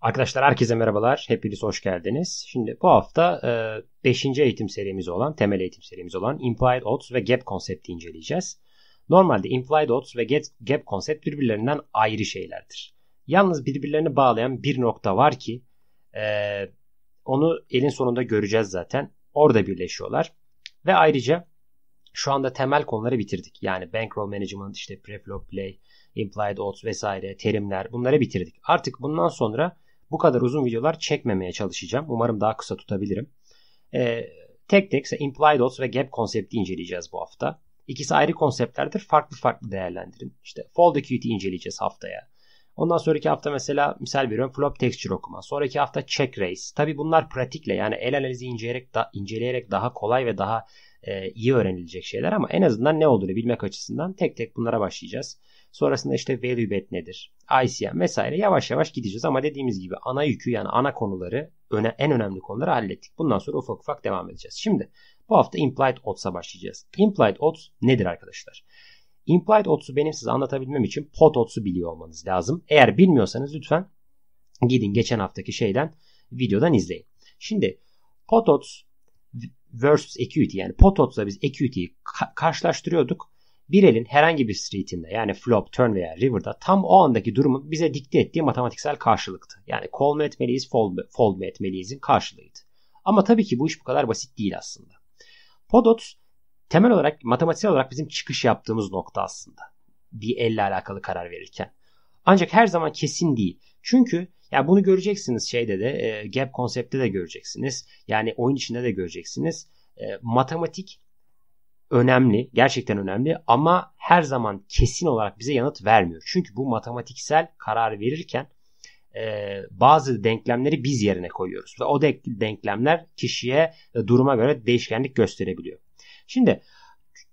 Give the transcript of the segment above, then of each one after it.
Arkadaşlar herkese merhabalar. Hepiniz hoş geldiniz. Şimdi bu hafta 5. E, eğitim serimiz olan, temel eğitim serimiz olan Implied Odds ve Gap konsepti inceleyeceğiz. Normalde Implied Odds ve Gap konsept birbirlerinden ayrı şeylerdir. Yalnız birbirlerini bağlayan bir nokta var ki e, onu elin sonunda göreceğiz zaten. Orada birleşiyorlar. Ve ayrıca şu anda temel konuları bitirdik. Yani bankroll management, işte preflop play, implied odds vesaire terimler bunları bitirdik. Artık bundan sonra bu kadar uzun videolar çekmemeye çalışacağım. Umarım daha kısa tutabilirim. E, tek tek implied odds ve gap konsepti inceleyeceğiz bu hafta. İkisi ayrı konseptlerdir. Farklı farklı değerlendirin. İşte fold equity inceleyeceğiz haftaya. Ondan sonraki hafta mesela misal veriyorum flop texture okuma. Sonraki hafta check raise. Tabi bunlar pratikle yani el analizi inceleyerek, da, inceleyerek daha kolay ve daha e, iyi öğrenilecek şeyler ama en azından ne olduğunu bilmek açısından tek tek bunlara başlayacağız. Sonrasında işte value bet nedir? ICM vesaire yavaş yavaş gideceğiz ama dediğimiz gibi ana yükü yani ana konuları öne, en önemli konuları hallettik. Bundan sonra ufak ufak devam edeceğiz. Şimdi bu hafta implied odds'a başlayacağız. Implied odds nedir arkadaşlar? Implied odds'u benim size anlatabilmem için pot odds'u biliyor olmanız lazım. Eğer bilmiyorsanız lütfen gidin geçen haftaki şeyden videodan izleyin. Şimdi pot odds versus equity yani pot odds'la biz equity'yi ka- karşılaştırıyorduk bir elin herhangi bir street'inde yani flop, turn veya river'da tam o andaki durumun bize dikte ettiği matematiksel karşılıktı. Yani call mu etmeliyiz, fold mu, fold mu etmeliyizin karşılığıydı. Ama tabii ki bu iş bu kadar basit değil aslında. Podots temel olarak matematiksel olarak bizim çıkış yaptığımız nokta aslında. Bir elle alakalı karar verirken. Ancak her zaman kesin değil. Çünkü ya bunu göreceksiniz şeyde de e, gap konseptte de göreceksiniz. Yani oyun içinde de göreceksiniz. E, matematik önemli, gerçekten önemli ama her zaman kesin olarak bize yanıt vermiyor. Çünkü bu matematiksel karar verirken e, bazı denklemleri biz yerine koyuyoruz ve o denklemler kişiye e, duruma göre değişkenlik gösterebiliyor. Şimdi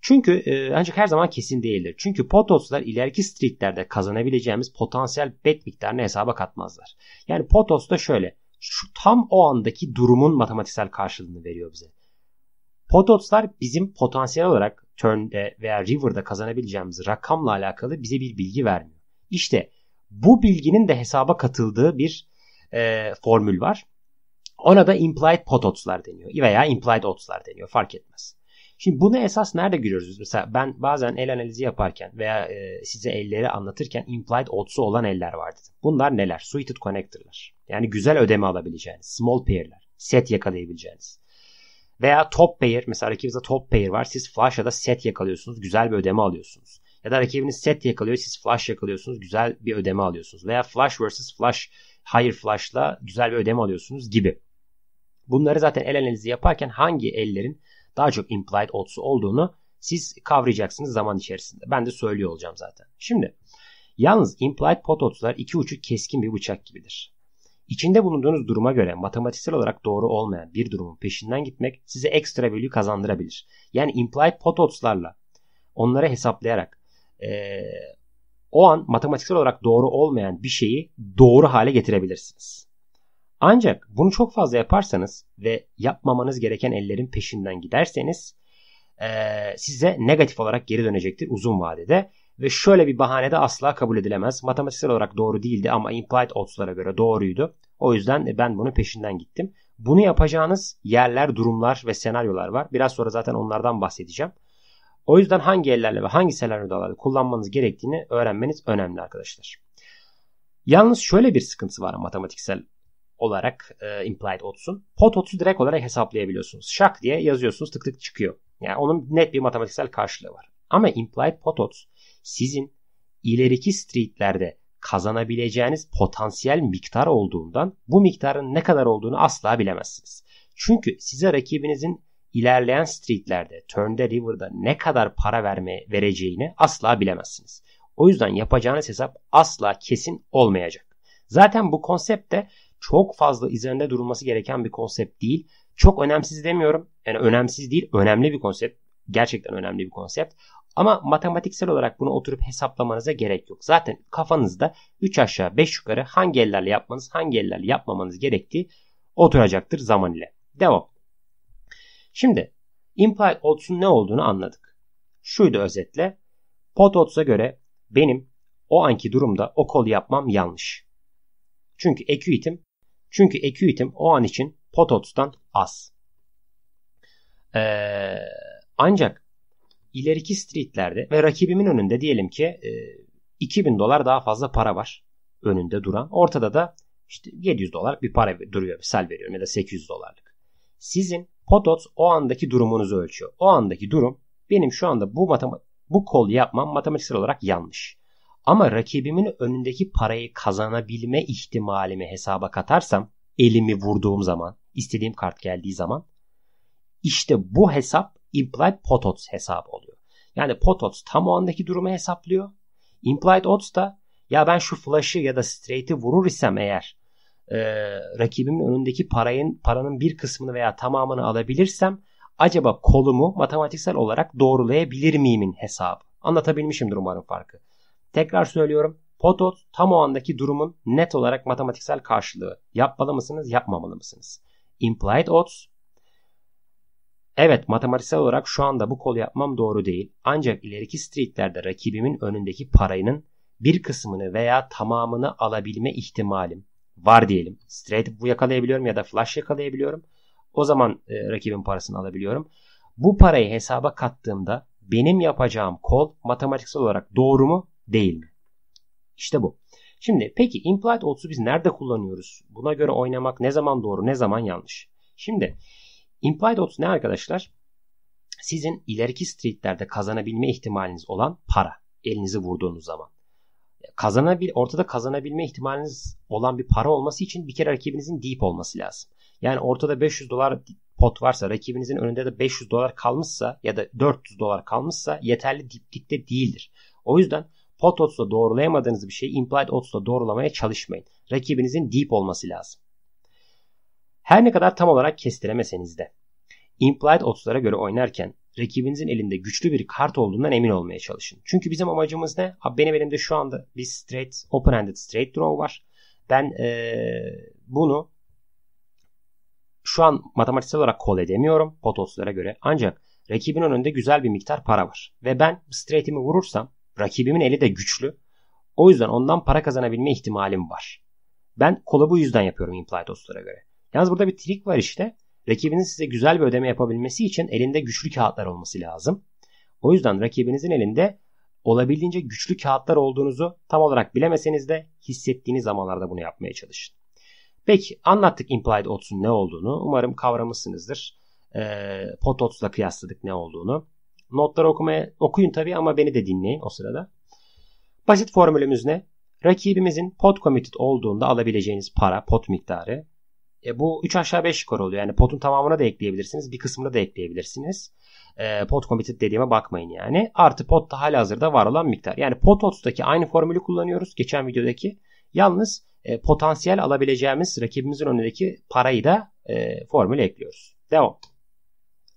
çünkü e, ancak her zaman kesin değildir. Çünkü Potoslar ileriki streetlerde kazanabileceğimiz potansiyel bet miktarını hesaba katmazlar. Yani Potos da şöyle şu tam o andaki durumun matematiksel karşılığını veriyor bize. Podotslar bizim potansiyel olarak Turn'de veya River'da kazanabileceğimiz rakamla alakalı bize bir bilgi vermiyor. İşte bu bilginin de hesaba katıldığı bir e, formül var. Ona da implied pot odds'lar deniyor veya implied odds'lar deniyor fark etmez. Şimdi bunu esas nerede görüyoruz? Mesela ben bazen el analizi yaparken veya e, size elleri anlatırken implied odds'u olan eller vardı. Bunlar neler? Suited connector'lar. Yani güzel ödeme alabileceğiniz, small pair'ler, set yakalayabileceğiniz. Veya top payer, mesela rakibinizde top payer var siz flash ya da set yakalıyorsunuz güzel bir ödeme alıyorsunuz. Ya da rakibiniz set yakalıyor siz flash yakalıyorsunuz güzel bir ödeme alıyorsunuz. Veya flash versus flash higher flash'la güzel bir ödeme alıyorsunuz gibi. Bunları zaten el analizi yaparken hangi ellerin daha çok implied odds'u olduğunu siz kavrayacaksınız zaman içerisinde. Ben de söylüyor olacağım zaten. Şimdi yalnız implied pot odds'lar iki ucu keskin bir bıçak gibidir. İçinde bulunduğunuz duruma göre matematiksel olarak doğru olmayan bir durumun peşinden gitmek size ekstra bölü kazandırabilir. Yani implied pot odds'larla onları hesaplayarak e, o an matematiksel olarak doğru olmayan bir şeyi doğru hale getirebilirsiniz. Ancak bunu çok fazla yaparsanız ve yapmamanız gereken ellerin peşinden giderseniz e, size negatif olarak geri dönecektir uzun vadede ve şöyle bir bahane de asla kabul edilemez. Matematiksel olarak doğru değildi ama implied odds'lara göre doğruydu. O yüzden e, ben bunun peşinden gittim. Bunu yapacağınız yerler, durumlar ve senaryolar var. Biraz sonra zaten onlardan bahsedeceğim. O yüzden hangi yerlerle ve hangi senaryolarla kullanmanız gerektiğini öğrenmeniz önemli arkadaşlar. Yalnız şöyle bir sıkıntısı var matematiksel olarak e, implied odds'un. Pot odds'u direkt olarak hesaplayabiliyorsunuz. Şak diye yazıyorsunuz tık tık çıkıyor. Yani onun net bir matematiksel karşılığı var. Ama implied pot odds sizin ileriki streetlerde kazanabileceğiniz potansiyel miktar olduğundan bu miktarın ne kadar olduğunu asla bilemezsiniz. Çünkü size rakibinizin ilerleyen streetlerde, turn'de, river'da ne kadar para verme vereceğini asla bilemezsiniz. O yüzden yapacağınız hesap asla kesin olmayacak. Zaten bu konsept de çok fazla üzerinde durulması gereken bir konsept değil. Çok önemsiz demiyorum. Yani önemsiz değil, önemli bir konsept. Gerçekten önemli bir konsept. Ama matematiksel olarak bunu oturup hesaplamanıza gerek yok. Zaten kafanızda 3 aşağı 5 yukarı hangi ellerle yapmanız hangi ellerle yapmamanız gerektiği oturacaktır zaman ile. Devam. Şimdi implied odds'un ne olduğunu anladık. Şuydu özetle. Pot odds'a göre benim o anki durumda o kol yapmam yanlış. Çünkü equitim çünkü equitim o an için pot odds'tan az. Ee, ancak ileriki streetlerde ve rakibimin önünde diyelim ki e, 2000 dolar daha fazla para var önünde duran. Ortada da işte 700 dolar bir para duruyor misal veriyorum ya da 800 dolarlık. Sizin potot o andaki durumunuzu ölçüyor. O andaki durum benim şu anda bu matematik bu kol yapmam matematiksel olarak yanlış. Ama rakibimin önündeki parayı kazanabilme ihtimalimi hesaba katarsam elimi vurduğum zaman, istediğim kart geldiği zaman işte bu hesap implied pot odds hesabı oluyor. Yani pot odds tam o andaki durumu hesaplıyor. Implied odds da ya ben şu flash'ı ya da straight'i vurur isem eğer e, rakibimin önündeki parayın paranın bir kısmını veya tamamını alabilirsem acaba kolumu matematiksel olarak doğrulayabilir miyimin hesabı. Anlatabilmişimdir umarım farkı. Tekrar söylüyorum. Potot tam o andaki durumun net olarak matematiksel karşılığı. Yapmalı mısınız, yapmamalı mısınız? Implied odds Evet matematiksel olarak şu anda bu kol yapmam doğru değil. Ancak ileriki streetlerde rakibimin önündeki parayının bir kısmını veya tamamını alabilme ihtimalim var diyelim. Straight bu yakalayabiliyorum ya da flash yakalayabiliyorum. O zaman e, rakibin parasını alabiliyorum. Bu parayı hesaba kattığımda benim yapacağım kol matematiksel olarak doğru mu değil mi? İşte bu. Şimdi peki implied odds'u biz nerede kullanıyoruz? Buna göre oynamak ne zaman doğru ne zaman yanlış? Şimdi Implied odds ne arkadaşlar? Sizin ileriki streetlerde kazanabilme ihtimaliniz olan para. Elinizi vurduğunuz zaman. Kazanabil, ortada kazanabilme ihtimaliniz olan bir para olması için bir kere rakibinizin deep olması lazım. Yani ortada 500 dolar pot varsa rakibinizin önünde de 500 dolar kalmışsa ya da 400 dolar kalmışsa yeterli diplikte değildir. O yüzden pot odds'la doğrulayamadığınız bir şeyi implied odds'la doğrulamaya çalışmayın. Rakibinizin deep olması lazım. Her ne kadar tam olarak kestiremeseniz de. Implied odds'lara göre oynarken rakibinizin elinde güçlü bir kart olduğundan emin olmaya çalışın. Çünkü bizim amacımız ne? Abi benim elimde şu anda bir straight, open-ended straight draw var. Ben ee, bunu şu an matematiksel olarak kol edemiyorum pot odds'lara göre. Ancak rakibin önünde güzel bir miktar para var. Ve ben straight'imi vurursam rakibimin eli de güçlü. O yüzden ondan para kazanabilme ihtimalim var. Ben kola bu yüzden yapıyorum implied odds'lara göre. Yalnız burada bir trik var işte. Rakibinin size güzel bir ödeme yapabilmesi için elinde güçlü kağıtlar olması lazım. O yüzden rakibinizin elinde olabildiğince güçlü kağıtlar olduğunuzu tam olarak bilemeseniz de hissettiğiniz zamanlarda bunu yapmaya çalışın. Peki anlattık implied odds'un ne olduğunu. Umarım kavramışsınızdır. Ee, pot odds'la kıyasladık ne olduğunu. Notları okumaya okuyun tabii ama beni de dinleyin o sırada. Basit formülümüz ne? Rakibimizin pot committed olduğunda alabileceğiniz para, pot miktarı e, bu 3 aşağı 5 yukarı oluyor. Yani potun tamamına da ekleyebilirsiniz. Bir kısmına da ekleyebilirsiniz. E, pot committed dediğime bakmayın yani. Artı pot da hala hazırda var olan miktar. Yani pot 30'daki aynı formülü kullanıyoruz. Geçen videodaki. Yalnız e, potansiyel alabileceğimiz rakibimizin önündeki parayı da e, formüle ekliyoruz. Devam.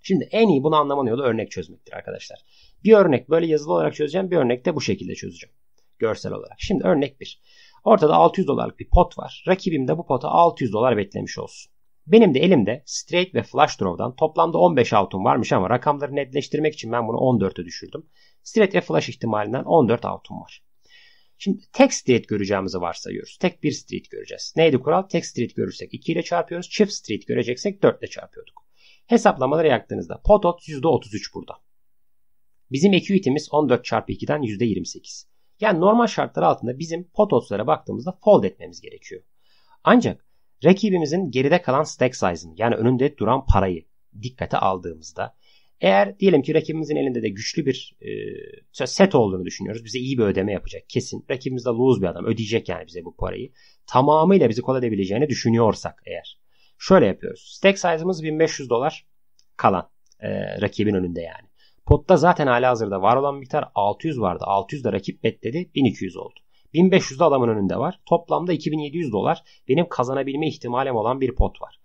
Şimdi en iyi bunu anlamanın yolu örnek çözmektir arkadaşlar. Bir örnek böyle yazılı olarak çözeceğim. Bir örnek de bu şekilde çözeceğim. Görsel olarak. Şimdi örnek 1. Ortada 600 dolarlık bir pot var. Rakibim de bu pota 600 dolar beklemiş olsun. Benim de elimde straight ve flush draw'dan toplamda 15 altın varmış ama rakamları netleştirmek için ben bunu 14'e düşürdüm. Straight ve flush ihtimalinden 14 altın var. Şimdi tek street göreceğimizi varsayıyoruz. Tek bir street göreceğiz. Neydi kural? Tek street görürsek 2 ile çarpıyoruz. Çift street göreceksek 4 ile çarpıyorduk. Hesaplamalara yaktığınızda pot ot %33 burada. Bizim equity'miz 14 çarpı 2'den %28. Yani normal şartlar altında bizim pototlara baktığımızda fold etmemiz gerekiyor. Ancak rakibimizin geride kalan stack size'ını yani önünde duran parayı dikkate aldığımızda eğer diyelim ki rakibimizin elinde de güçlü bir e, set olduğunu düşünüyoruz. Bize iyi bir ödeme yapacak kesin. Rakibimiz de lose bir adam ödeyecek yani bize bu parayı. Tamamıyla bizi kol edebileceğini düşünüyorsak eğer. Şöyle yapıyoruz. Stack size'ımız 1500 dolar kalan e, rakibin önünde yani. Potta zaten hali hazırda var olan miktar 600 vardı. 600 da rakip betledi 1200 oldu. 1500 de adamın önünde var. Toplamda 2700 dolar benim kazanabilme ihtimalim olan bir pot var.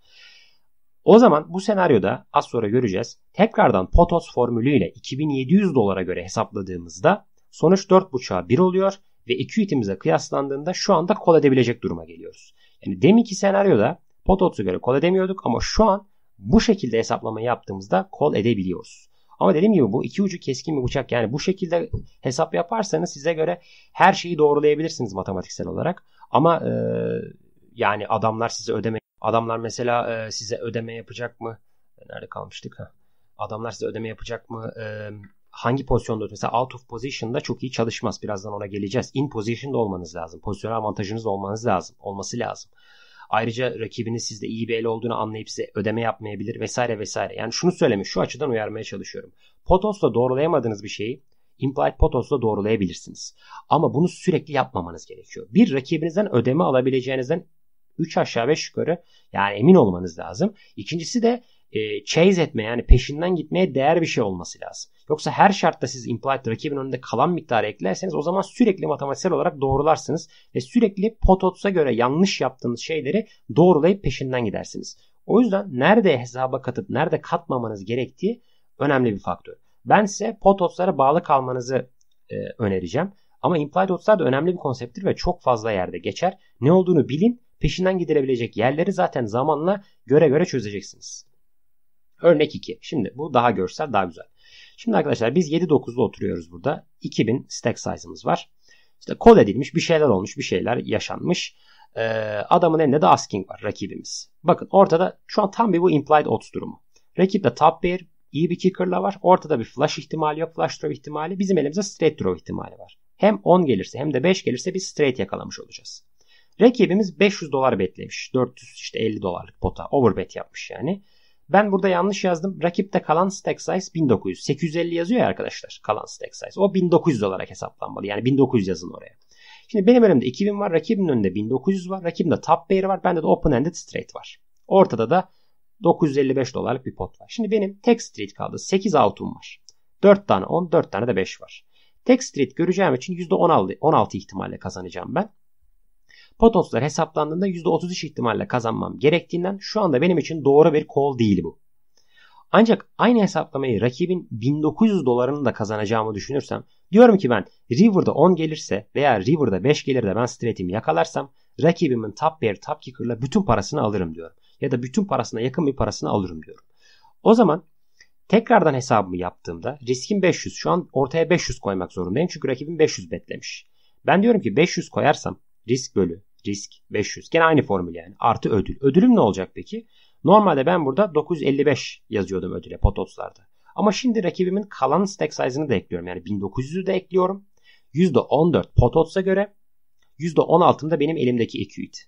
O zaman bu senaryoda az sonra göreceğiz. Tekrardan Potos formülüyle 2700 dolara göre hesapladığımızda sonuç 4.5'a 1 oluyor ve equity'mize kıyaslandığında şu anda kol edebilecek duruma geliyoruz. Yani deminki senaryoda Potos'u göre kol edemiyorduk ama şu an bu şekilde hesaplama yaptığımızda kol edebiliyoruz. Ama dediğim gibi bu iki ucu keskin bir bıçak. Yani bu şekilde hesap yaparsanız size göre her şeyi doğrulayabilirsiniz matematiksel olarak. Ama e, yani adamlar size ödeme adamlar mesela e, size ödeme yapacak mı? Nerede kalmıştık ha? Adamlar size ödeme yapacak mı? E, hangi pozisyonda mesela out of position'da çok iyi çalışmaz. Birazdan ona geleceğiz. In position'da olmanız lazım. Pozisyonel avantajınız olmanız lazım. Olması lazım. Ayrıca rakibiniz sizde iyi bir el olduğunu anlayıp size ödeme yapmayabilir vesaire vesaire. Yani şunu söylemiş şu açıdan uyarmaya çalışıyorum. Potos'la doğrulayamadığınız bir şeyi implied potos'la doğrulayabilirsiniz. Ama bunu sürekli yapmamanız gerekiyor. Bir rakibinizden ödeme alabileceğinizden 3 aşağı 5 yukarı yani emin olmanız lazım. İkincisi de e, chase etme yani peşinden gitmeye değer bir şey olması lazım. Yoksa her şartta siz implied rakibin önünde kalan miktarı eklerseniz o zaman sürekli matematiksel olarak doğrularsınız ve sürekli potots'a göre yanlış yaptığınız şeyleri doğrulayıp peşinden gidersiniz. O yüzden nerede hesaba katıp nerede katmamanız gerektiği önemli bir faktör. Ben size potots'lara bağlı kalmanızı e, önereceğim. Ama implied odds'lar da önemli bir konsepttir ve çok fazla yerde geçer. Ne olduğunu bilin, peşinden gidilebilecek yerleri zaten zamanla göre göre çözeceksiniz. Örnek 2. Şimdi bu daha görsel, daha güzel. Şimdi arkadaşlar biz 7-9'da oturuyoruz burada. 2000 stack size'ımız var. İşte kod edilmiş bir şeyler olmuş bir şeyler yaşanmış. Ee, adamın elinde de asking var rakibimiz. Bakın ortada şu an tam bir bu implied odds durumu. Rakip de top bir, iyi bir kicker'la var. Ortada bir flash ihtimali yok. Flash draw ihtimali. Bizim elimizde straight draw ihtimali var. Hem 10 gelirse hem de 5 gelirse biz straight yakalamış olacağız. Rakibimiz 500 dolar betlemiş. 400 işte 50 dolarlık pota. Overbet yapmış yani. Ben burada yanlış yazdım. Rakipte kalan stack size 1900. 850 yazıyor ya arkadaşlar kalan stack size. O 1900 olarak hesaplanmalı. Yani 1900 yazın oraya. Şimdi benim önümde 2000 var. Rakibimin önünde 1900 var. Rakibimde top pair var. Bende de open ended straight var. Ortada da 955 dolarlık bir pot var. Şimdi benim tek street kaldı. 8 out'um var. 4 tane 10, 4 tane de 5 var. Tek street göreceğim için %16 16 ihtimalle kazanacağım ben. Potoslar hesaplandığında %33 ihtimalle kazanmam gerektiğinden şu anda benim için doğru bir call değil bu. Ancak aynı hesaplamayı rakibin 1900 dolarını da kazanacağımı düşünürsem diyorum ki ben River'da 10 gelirse veya River'da 5 gelir de ben straight'imi yakalarsam rakibimin top pair top kicker'la bütün parasını alırım diyorum. Ya da bütün parasına yakın bir parasını alırım diyorum. O zaman tekrardan hesabımı yaptığımda riskim 500. Şu an ortaya 500 koymak zorundayım çünkü rakibim 500 betlemiş. Ben diyorum ki 500 koyarsam risk bölü risk 500. Gene aynı formül yani. Artı ödül. Ödülüm ne olacak peki? Normalde ben burada 955 yazıyordum ödüle pototlarda. Ama şimdi rakibimin kalan stack size'ını da ekliyorum. Yani 1900'ü de ekliyorum. %14 pototsa göre %16'ım da benim elimdeki equity.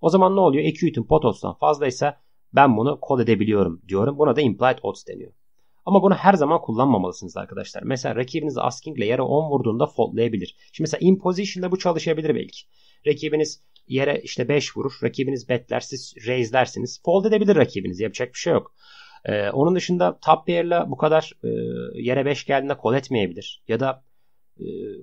O zaman ne oluyor? Equity'in pototstan fazlaysa ben bunu kod edebiliyorum diyorum. Buna da implied odds deniyor. Ama bunu her zaman kullanmamalısınız arkadaşlar. Mesela rakibiniz asking ile yere 10 vurduğunda foldlayabilir. Şimdi mesela in position'da bu çalışabilir belki. Rakibiniz yere işte 5 vurur. Rakibiniz betler. Siz raise dersiniz, Fold edebilir rakibiniz. Yapacak bir şey yok. Ee, onun dışında top paire'la bu kadar e, yere 5 geldiğinde kol etmeyebilir. Ya da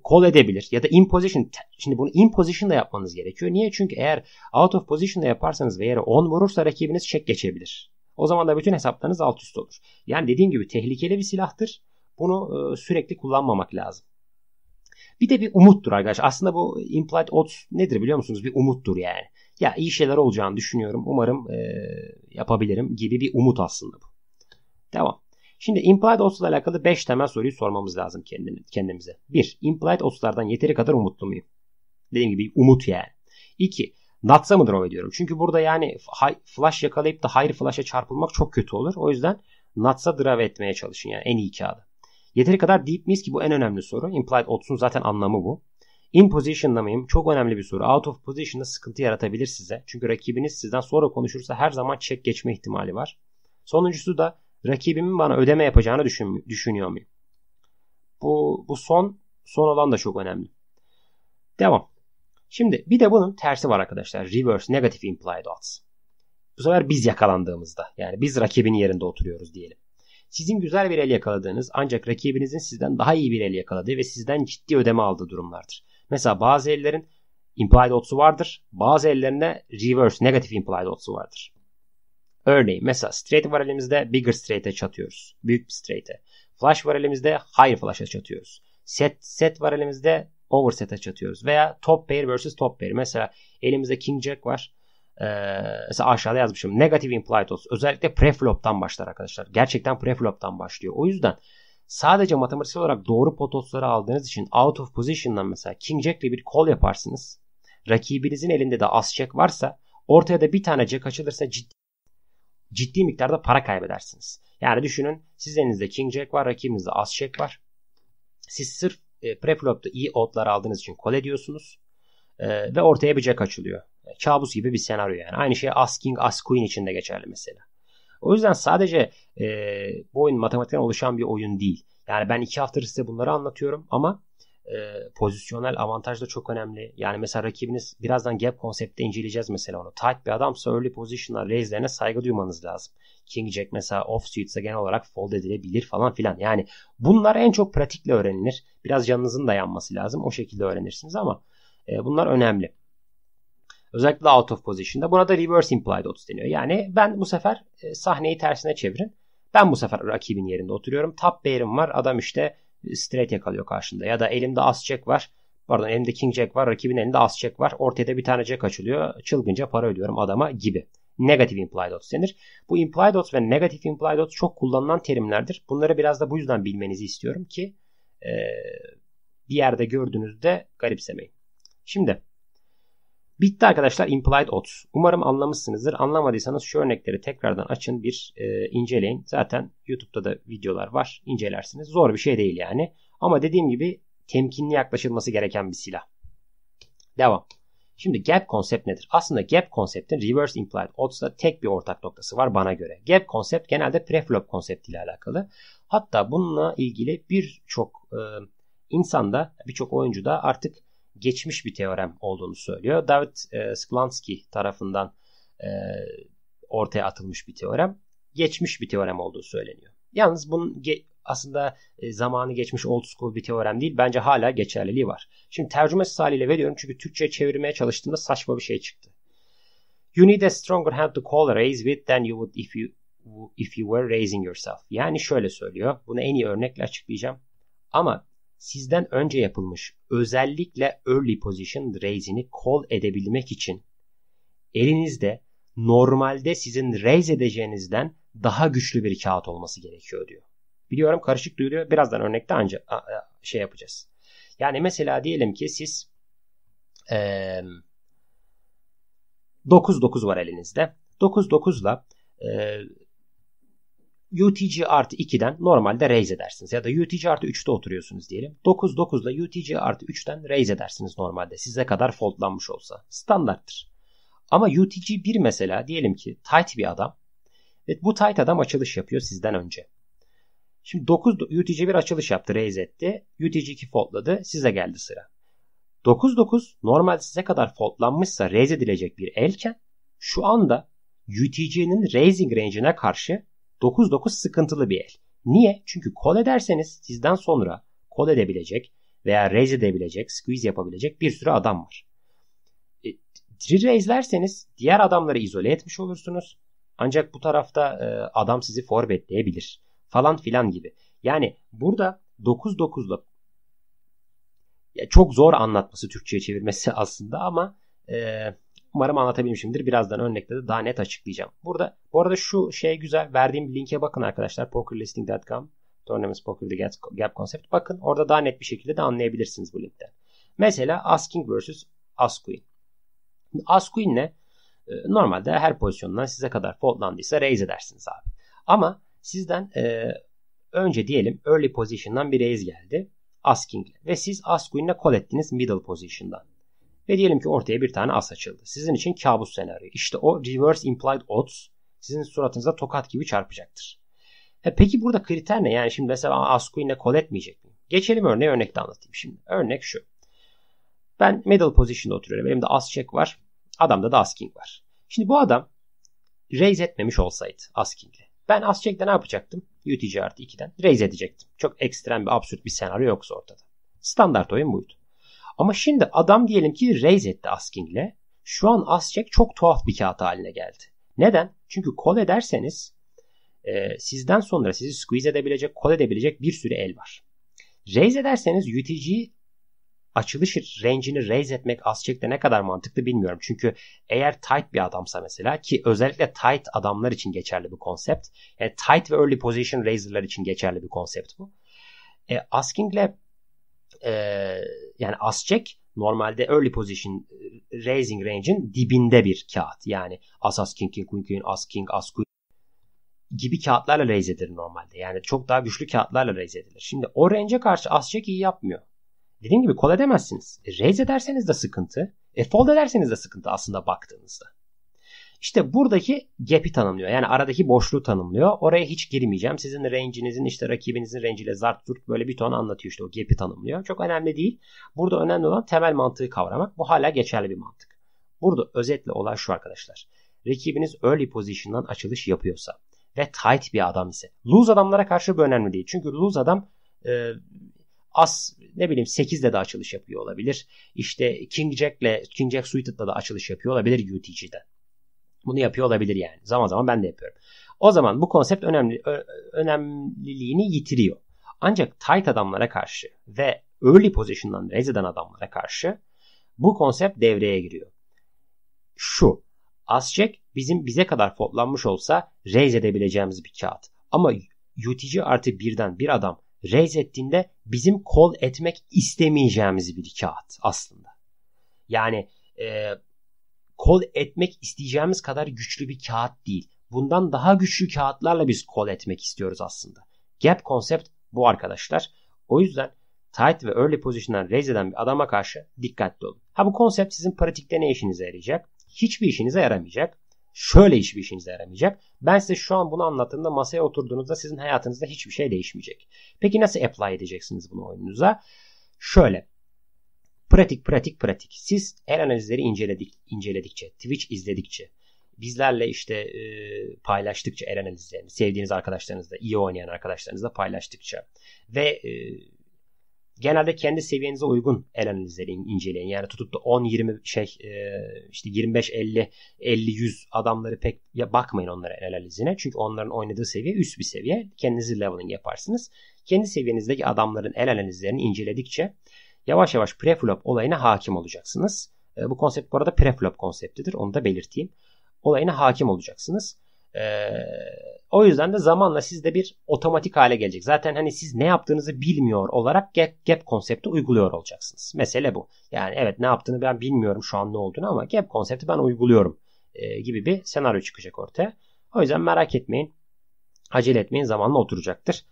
kol e, edebilir. Ya da in position. Şimdi bunu in position da yapmanız gerekiyor. Niye? Çünkü eğer out of position da yaparsanız ve yere 10 vurursa rakibiniz çek geçebilir. O zaman da bütün hesaplarınız alt üst olur. Yani dediğim gibi tehlikeli bir silahtır. Bunu e, sürekli kullanmamak lazım. Bir de bir umuttur arkadaş. Aslında bu implied odds nedir biliyor musunuz? Bir umuttur yani. Ya iyi şeyler olacağını düşünüyorum. Umarım e, yapabilirim gibi bir umut aslında bu. Devam. Şimdi implied odds'la alakalı 5 temel soruyu sormamız lazım kendimize. 1. Implied odds'lardan yeteri kadar umutlu muyum? Dediğim gibi umut yani. 2. Natsa mı draw ediyorum? Çünkü burada yani flash yakalayıp da hayır flash'a çarpılmak çok kötü olur. O yüzden Natsa draw etmeye çalışın yani en iyi kağıdı. Yeteri kadar deep miyiz ki bu en önemli soru. Implied odds'un zaten anlamı bu. In position'da mıyım? Çok önemli bir soru. Out of position'da sıkıntı yaratabilir size. Çünkü rakibiniz sizden sonra konuşursa her zaman çek geçme ihtimali var. Sonuncusu da rakibimin bana ödeme yapacağını düşün, düşünüyor muyum? Bu, bu son, son olan da çok önemli. Devam. Şimdi bir de bunun tersi var arkadaşlar. Reverse negative implied odds. Bu sefer biz yakalandığımızda yani biz rakibin yerinde oturuyoruz diyelim. Sizin güzel bir el yakaladığınız ancak rakibinizin sizden daha iyi bir el yakaladığı ve sizden ciddi ödeme aldığı durumlardır. Mesela bazı ellerin implied odds'u vardır. Bazı ellerinde reverse negatif implied odds'u vardır. Örneğin mesela straight var elimizde bigger straight'e çatıyoruz. Büyük bir straight'e. Flash var elimizde higher flash'a çatıyoruz. Set set var elimizde overset'e çatıyoruz. Veya top pair versus top pair. Mesela elimizde king jack var. Ee, mesela aşağıda yazmışım. Negative implied odds. Özellikle preflop'tan başlar arkadaşlar. Gerçekten preflop'tan başlıyor. O yüzden sadece matematiksel olarak doğru potosları aldığınız için out of position'dan mesela king jack'le bir call yaparsınız. Rakibinizin elinde de as jack varsa ortaya da bir tane jack açılırsa ciddi ciddi miktarda para kaybedersiniz. Yani düşünün siz elinizde king jack var, rakibinizde as jack var. Siz sırf e, preflop'ta iyi odd'lar aldığınız için call ediyorsunuz. Ee, ve ortaya bir jack açılıyor. Kabus gibi bir senaryo yani. Aynı şey Asking Asquin için de geçerli mesela. O yüzden sadece e, bu oyun matematikten oluşan bir oyun değil. Yani ben iki haftadır size bunları anlatıyorum ama e, pozisyonel avantaj da çok önemli. Yani mesela rakibiniz birazdan gap konsepti inceleyeceğiz mesela onu. Tight bir adamsa early position'lar raise'lerine saygı duymanız lazım. King Jack mesela off suitsa genel olarak fold edilebilir falan filan. Yani bunlar en çok pratikle öğrenilir. Biraz canınızın dayanması lazım. O şekilde öğrenirsiniz ama e, bunlar önemli. Özellikle out of position'da. Buna da reverse implied odds deniyor. Yani ben bu sefer e, sahneyi tersine çevirin. Ben bu sefer rakibin yerinde oturuyorum. Top bearim var. Adam işte e, straight yakalıyor karşında. Ya da elimde as check var. Pardon elimde king check var. Rakibin elinde as check var. Ortaya da bir tane check açılıyor. Çılgınca para ödüyorum adama gibi. Negative implied odds denir. Bu implied odds ve negative implied odds çok kullanılan terimlerdir. Bunları biraz da bu yüzden bilmenizi istiyorum ki ee, bir yerde gördüğünüzde garipsemeyin. Şimdi Bitti arkadaşlar implied odds. Umarım anlamışsınızdır. Anlamadıysanız şu örnekleri tekrardan açın bir e, inceleyin. Zaten YouTube'da da videolar var. İncelersiniz. Zor bir şey değil yani. Ama dediğim gibi temkinli yaklaşılması gereken bir silah. Devam. Şimdi gap konsept nedir? Aslında gap konseptin reverse implied odds'la tek bir ortak noktası var bana göre. Gap konsept genelde preflop konseptiyle alakalı. Hatta bununla ilgili birçok e, insanda, birçok oyuncuda artık geçmiş bir teorem olduğunu söylüyor. David e, Sklansky tarafından e, ortaya atılmış bir teorem. Geçmiş bir teorem olduğu söyleniyor. Yalnız bunun aslında e, zamanı geçmiş old school bir teorem değil. Bence hala geçerliliği var. Şimdi tercümesiz haliyle veriyorum çünkü Türkçe çevirmeye çalıştığımda saçma bir şey çıktı. You need a stronger hand to call a raise with than you would if you if you were raising yourself. Yani şöyle söylüyor. Bunu en iyi örnekle açıklayacağım. Ama sizden önce yapılmış özellikle early position raise'ini call edebilmek için elinizde normalde sizin raise edeceğinizden daha güçlü bir kağıt olması gerekiyor diyor. Biliyorum karışık duyuluyor. Birazdan örnekte ancak şey yapacağız. Yani mesela diyelim ki siz e, 9-9 var elinizde. 9-9 ile UTC artı 2'den normalde raise edersiniz. Ya da UTC artı 3'te oturuyorsunuz diyelim. 9 9 ile UTC artı 3'ten raise edersiniz normalde. Size kadar foldlanmış olsa. Standarttır. Ama UTC 1 mesela diyelim ki tight bir adam. Evet, bu tight adam açılış yapıyor sizden önce. Şimdi 9 UTC 1 açılış yaptı, raise etti. UTC 2 foldladı, size geldi sıra. 9 9 normal size kadar foldlanmışsa raise edilecek bir elken şu anda UTC'nin raising range'ine karşı 9-9 sıkıntılı bir el. Niye? Çünkü kol ederseniz sizden sonra kol edebilecek veya raise edebilecek, squeeze yapabilecek bir sürü adam var. E, three raise'lerseniz diğer adamları izole etmiş olursunuz. Ancak bu tarafta e, adam sizi forbetleyebilir falan filan gibi. Yani burada 9-9'la çok zor anlatması Türkçe'ye çevirmesi aslında ama e, Umarım anlatabilmişimdir. Birazdan örnekte de daha net açıklayacağım. Burada bu arada şu şey güzel. Verdiğim linke bakın arkadaşlar. pokerlisting.com Tournaments Poker'da Gap Concept. Bakın orada daha net bir şekilde de anlayabilirsiniz bu linkten. Mesela Asking vs. Asqueen. Asqueen ne? Ee, normalde her pozisyondan size kadar foldlandıysa raise edersiniz abi. Ama sizden e, önce diyelim early position'dan bir raise geldi. Asking ve siz Asqueen'le call ettiniz middle position'dan. Ve diyelim ki ortaya bir tane as açıldı. Sizin için kabus senaryo. İşte o reverse implied odds sizin suratınıza tokat gibi çarpacaktır. E peki burada kriter ne? Yani şimdi mesela as queen'le call etmeyecek miyim? Geçelim örneğe örnekte anlatayım şimdi. Örnek şu. Ben middle position'da oturuyorum. Benim de as check var. Adamda da as king var. Şimdi bu adam raise etmemiş olsaydı as king'le. Ben as check'te ne yapacaktım? UTC artı 2'den raise edecektim. Çok ekstrem bir absürt bir senaryo yoksa ortada. Standart oyun buydu. Ama şimdi adam diyelim ki raise etti askingle. Şu an ask çok tuhaf bir kağıt haline geldi. Neden? Çünkü call ederseniz e, sizden sonra sizi squeeze edebilecek, call edebilecek bir sürü el var. Raise ederseniz UTG açılış range'ini raise etmek az ne kadar mantıklı bilmiyorum. Çünkü eğer tight bir adamsa mesela ki özellikle tight adamlar için geçerli bir konsept. Yani e, tight ve early position raiser'lar için geçerli bir konsept bu. E, asking e, yani as çek normalde early position e, raising range'in dibinde bir kağıt. Yani as as king king queen queen as king as queen gibi kağıtlarla raise edilir normalde. Yani çok daha güçlü kağıtlarla raise edilir. Şimdi o range'e karşı çek iyi yapmıyor. Dediğim gibi kol edemezsiniz. E, raise ederseniz de sıkıntı. E, fold ederseniz de sıkıntı aslında baktığınızda. İşte buradaki gap'i tanımlıyor. Yani aradaki boşluğu tanımlıyor. Oraya hiç girmeyeceğim. Sizin range'inizin işte rakibinizin range ile zart zurt böyle bir ton anlatıyor işte o gap'i tanımlıyor. Çok önemli değil. Burada önemli olan temel mantığı kavramak. Bu hala geçerli bir mantık. Burada özetle olay şu arkadaşlar. Rakibiniz early position'dan açılış yapıyorsa ve tight bir adam ise. Lose adamlara karşı bu önemli değil. Çünkü lose adam e, as ne bileyim 8'de de açılış yapıyor olabilir. İşte King Jack'le King Jack Suited'la da açılış yapıyor olabilir UTG'den. Bunu yapıyor olabilir yani. Zaman zaman ben de yapıyorum. O zaman bu konsept önemli önemliliğini yitiriyor. Ancak tight adamlara karşı ve early position'dan raise adamlara karşı bu konsept devreye giriyor. Şu, az çek bizim bize kadar foplanmış olsa raise edebileceğimiz bir kağıt. Ama UTC artı birden bir adam raise ettiğinde bizim kol etmek istemeyeceğimiz bir kağıt aslında. Yani e, kol etmek isteyeceğimiz kadar güçlü bir kağıt değil. Bundan daha güçlü kağıtlarla biz kol etmek istiyoruz aslında. Gap konsept bu arkadaşlar. O yüzden tight ve early position'dan raise eden bir adama karşı dikkatli olun. Ha bu konsept sizin pratikte ne işinize yarayacak? Hiçbir işinize yaramayacak. Şöyle hiçbir işinize yaramayacak. Ben size şu an bunu anlattığımda masaya oturduğunuzda sizin hayatınızda hiçbir şey değişmeyecek. Peki nasıl apply edeceksiniz bunu oyununuza? Şöyle Pratik pratik pratik. Siz el analizleri inceledik, inceledikçe, Twitch izledikçe, bizlerle işte e, paylaştıkça el analizlerini, sevdiğiniz arkadaşlarınızla, iyi oynayan arkadaşlarınızla paylaştıkça ve e, genelde kendi seviyenize uygun el analizleri inceleyin. Yani tutup da 10-20 şey e, işte 25-50 50-100 adamları pek ya bakmayın onlara el analizine. Çünkü onların oynadığı seviye üst bir seviye. Kendinizi leveling yaparsınız. Kendi seviyenizdeki adamların el analizlerini inceledikçe yavaş yavaş preflop olayına hakim olacaksınız. E, bu konsept bu arada preflop konseptidir. Onu da belirteyim. Olayına hakim olacaksınız. E, o yüzden de zamanla sizde bir otomatik hale gelecek. Zaten hani siz ne yaptığınızı bilmiyor olarak gap, gap konsepti uyguluyor olacaksınız. Mesele bu. Yani evet ne yaptığını ben bilmiyorum şu an ne olduğunu ama gap konsepti ben uyguluyorum e, gibi bir senaryo çıkacak ortaya. O yüzden merak etmeyin. Acele etmeyin zamanla oturacaktır.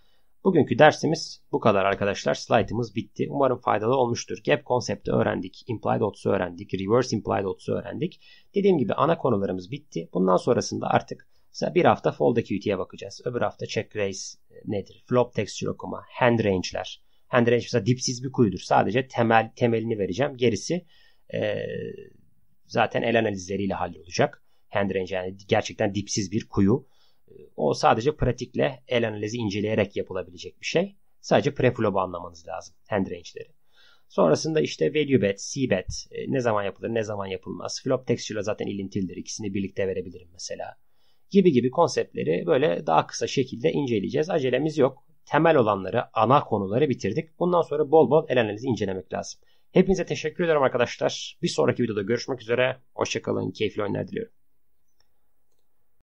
Bugünkü dersimiz bu kadar arkadaşlar. Slaytımız bitti. Umarım faydalı olmuştur. Gap konsepti öğrendik. Implied odds'u öğrendik. Reverse implied odds'u öğrendik. Dediğim gibi ana konularımız bitti. Bundan sonrasında artık mesela bir hafta fold acuity'ye bakacağız. Öbür hafta check raise nedir? Flop texture okuma, hand range'ler. Hand range mesela dipsiz bir kuyudur. Sadece temel temelini vereceğim. Gerisi e, zaten el analizleriyle hallolacak. Hand range yani gerçekten dipsiz bir kuyu. O sadece pratikle el analizi inceleyerek yapılabilecek bir şey. Sadece preflop'u anlamanız lazım. Hand range'leri. Sonrasında işte value bet, c bet e, ne zaman yapılır ne zaman yapılmaz. Flop texture'la zaten ilintilidir. ikisini birlikte verebilirim mesela. Gibi gibi konseptleri böyle daha kısa şekilde inceleyeceğiz. Acelemiz yok. Temel olanları, ana konuları bitirdik. Bundan sonra bol bol el analizi incelemek lazım. Hepinize teşekkür ederim arkadaşlar. Bir sonraki videoda görüşmek üzere. Hoşçakalın. Keyifli oyunlar diliyorum.